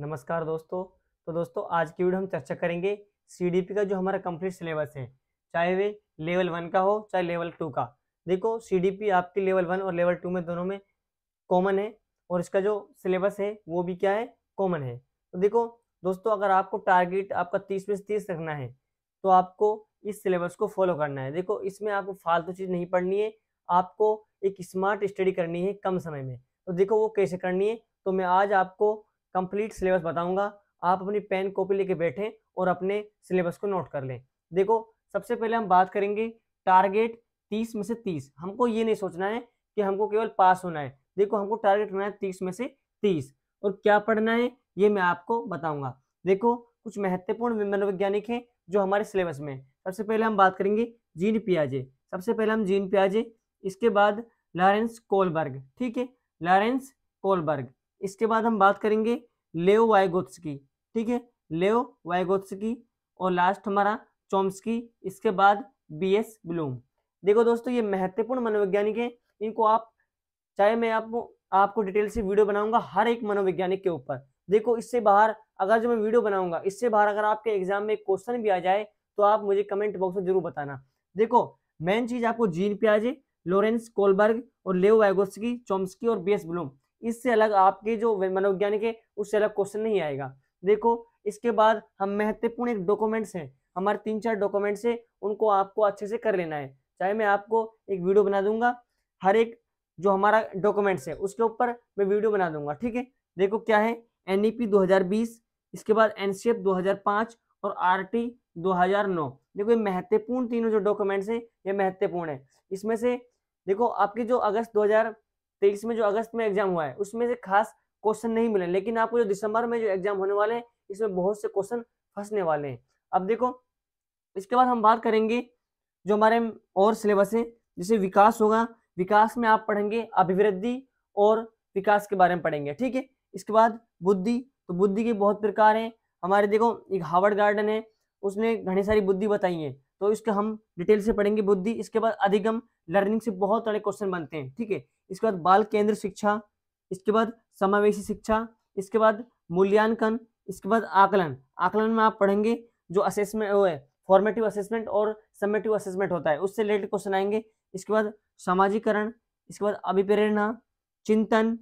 नमस्कार दोस्तों तो दोस्तों आज की वीडियो हम चर्चा करेंगे सीडीपी का जो हमारा कंप्लीट सिलेबस है चाहे वे लेवल वन का हो चाहे लेवल टू का देखो सीडीपी आपके लेवल वन और लेवल टू में दोनों में कॉमन है और इसका जो सिलेबस है वो भी क्या है कॉमन है तो देखो दोस्तों अगर आपको टारगेट आपका तीस में से तीस रखना है तो आपको इस सिलेबस को फॉलो करना है देखो इसमें आपको फालतू चीज़ नहीं पढ़नी है आपको एक स्मार्ट स्टडी करनी है कम समय में तो देखो वो कैसे करनी है तो मैं आज आपको कंप्लीट सिलेबस बताऊंगा आप अपनी पेन कॉपी लेके बैठें और अपने सिलेबस को नोट कर लें देखो सबसे पहले हम बात करेंगे टारगेट तीस में से तीस हमको ये नहीं सोचना है कि हमको केवल पास होना है देखो हमको टारगेट होना है तीस में से तीस और क्या पढ़ना है ये मैं आपको बताऊंगा देखो कुछ महत्वपूर्ण मनोवैज्ञानिक हैं जो हमारे सिलेबस में सबसे पहले हम बात करेंगे जीन पियाजे सबसे पहले हम जीन पियाजे इसके बाद लॉरेंस कोलबर्ग ठीक है लॉरेंस कोलबर्ग इसके बाद हम बात करेंगे लेओ वाइगोत्स की ठीक है लेओ वाइगोत्स की और लास्ट हमारा की इसके बाद बी एस ब्लूम देखो दोस्तों ये महत्वपूर्ण मनोवैज्ञानिक हैं इनको आप चाहे मैं आपको आपको डिटेल से वीडियो बनाऊंगा हर एक मनोवैज्ञानिक के ऊपर देखो इससे बाहर अगर जो मैं वीडियो बनाऊंगा इससे बाहर अगर आपके एग्जाम में क्वेश्चन भी आ जाए तो आप मुझे कमेंट बॉक्स में जरूर बताना देखो मेन चीज आपको जीन प्याजे लॉरेंस कोलबर्ग और लेव वाइगोस्की चॉम्स्की और बी एस ब्लूम इससे अलग आपके जो मनोवैज्ञानिक है उससे अलग क्वेश्चन नहीं आएगा देखो इसके बाद हम महत्वपूर्ण एक डॉक्यूमेंट्स हैं हमारे तीन चार डॉक्यूमेंट्स हैं उनको आपको अच्छे से कर लेना है चाहे मैं आपको एक वीडियो बना दूंगा हर एक जो हमारा डॉक्यूमेंट्स है उसके ऊपर मैं वीडियो बना दूंगा ठीक है देखो क्या है एन 2020 e इसके बाद एन 2005 और आर 2009 देखो ये महत्वपूर्ण तीनों जो डॉक्यूमेंट्स हैं ये महत्वपूर्ण है इसमें से देखो आपके जो अगस्त हजार तेईस में जो अगस्त में एग्जाम हुआ है उसमें से खास क्वेश्चन नहीं मिले लेकिन आपको जो दिसंबर में जो एग्जाम होने वाले हैं इसमें बहुत से क्वेश्चन फंसने वाले हैं अब देखो इसके बाद हम बात करेंगे जो हमारे और सिलेबस है जैसे विकास होगा विकास में आप पढ़ेंगे अभिवृद्धि और विकास के बारे में पढ़ेंगे ठीक है इसके बाद बुद्धि तो बुद्धि के बहुत प्रकार हैं हमारे देखो एक हावर्ड गार्डन है उसने घनी सारी बुद्धि बताई है तो इसके हम डिटेल से पढ़ेंगे बुद्धि इसके बाद अधिगम लर्निंग से बहुत सारे क्वेश्चन बनते हैं ठीक है इसके बाद बाल केंद्र शिक्षा इसके बाद समावेशी शिक्षा इसके बाद मूल्यांकन इसके बाद आकलन आकलन में आप पढ़ेंगे जो असेसमेंट वो है फॉर्मेटिव असेसमेंट और समेटिव असेसमेंट होता है उससे रिलेटेड क्वेश्चन आएंगे इसके बाद सामाजिकरण इसके बाद अभिप्रेरणा चिंतन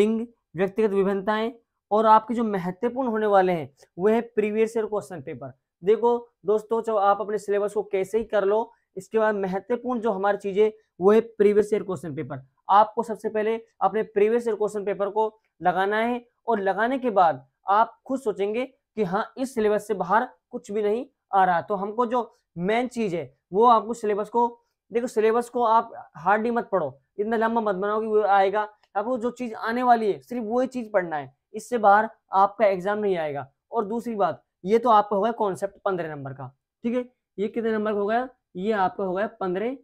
लिंग व्यक्तिगत विभिन्नताएं और आपके जो महत्वपूर्ण होने वाले हैं वह है प्रीवियस ईयर क्वेश्चन पेपर देखो दोस्तों चाहे आप अपने सिलेबस को कैसे ही कर लो इसके बाद महत्वपूर्ण जो हमारी चीजें वो है प्रीवियस ईयर क्वेश्चन पेपर आपको सबसे पहले अपने प्रीवियस ईयर क्वेश्चन पेपर को लगाना है और लगाने के बाद आप खुद सोचेंगे कि हाँ इस सिलेबस से बाहर कुछ भी नहीं आ रहा तो हमको जो मेन चीज है वो आपको सिलेबस को देखो सिलेबस को आप हार्डली मत पढ़ो इतना लंबा मत बनाओ कि वो आएगा आपको जो चीज आने वाली है सिर्फ वही चीज पढ़ना है इससे बाहर आपका एग्जाम नहीं आएगा और दूसरी बात ये तो आपका होगा कॉन्सेप्ट पंद्रह नंबर का ठीक है ये कितने नंबर का होगा ये आपका हो गया पंद्रह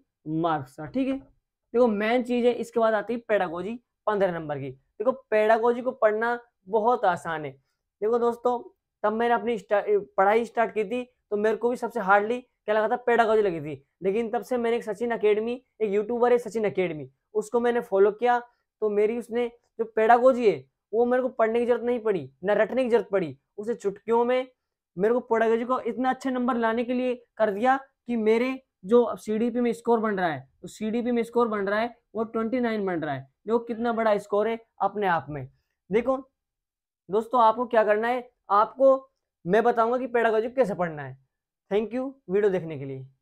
मार्क्स का ठीक है देखो मेन चीज है इसके बाद आती है पेडागोजी पंद्रह नंबर की देखो पेडागोजी को पढ़ना बहुत आसान है देखो दोस्तों तब मैंने अपनी पढ़ाई स्टार्ट की थी तो मेरे को भी सबसे हार्डली क्या लगा था पेडागोजी लगी थी लेकिन तब से मैंने एक सचिन अकेडमी एक यूट्यूबर है सचिन अकेडमी उसको मैंने फॉलो किया तो मेरी उसने जो पेडागोजी है वो मेरे को पढ़ने की जरूरत नहीं पड़ी ना रटने की जरूरत पड़ी उसे चुटकियों में मेरे को पेडागोजी को इतना अच्छे नंबर लाने के लिए कर दिया कि मेरे जो सीडीपी में स्कोर बन रहा है तो सीडीपी में स्कोर बन रहा है वो 29 बन रहा है जो कितना बड़ा स्कोर है अपने आप में देखो दोस्तों आपको क्या करना है आपको मैं बताऊंगा कि पेडागोजी कैसे पढ़ना है थैंक यू वीडियो देखने के लिए